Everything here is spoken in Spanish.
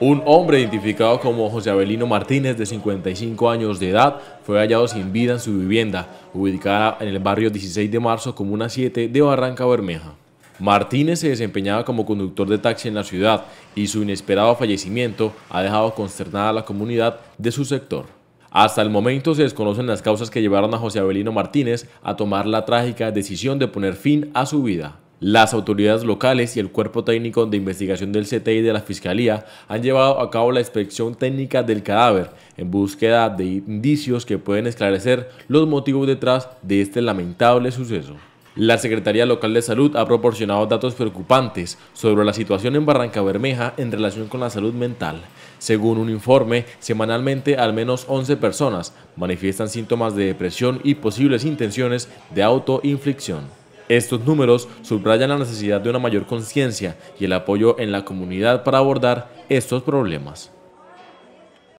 Un hombre identificado como José Abelino Martínez, de 55 años de edad, fue hallado sin vida en su vivienda, ubicada en el barrio 16 de marzo, comuna 7 de Barranca Bermeja. Martínez se desempeñaba como conductor de taxi en la ciudad y su inesperado fallecimiento ha dejado consternada a la comunidad de su sector. Hasta el momento se desconocen las causas que llevaron a José Abelino Martínez a tomar la trágica decisión de poner fin a su vida. Las autoridades locales y el cuerpo técnico de investigación del CTI de la Fiscalía han llevado a cabo la inspección técnica del cadáver en búsqueda de indicios que pueden esclarecer los motivos detrás de este lamentable suceso. La Secretaría Local de Salud ha proporcionado datos preocupantes sobre la situación en Barranca Bermeja en relación con la salud mental. Según un informe, semanalmente al menos 11 personas manifiestan síntomas de depresión y posibles intenciones de autoinflicción. Estos números subrayan la necesidad de una mayor conciencia y el apoyo en la comunidad para abordar estos problemas.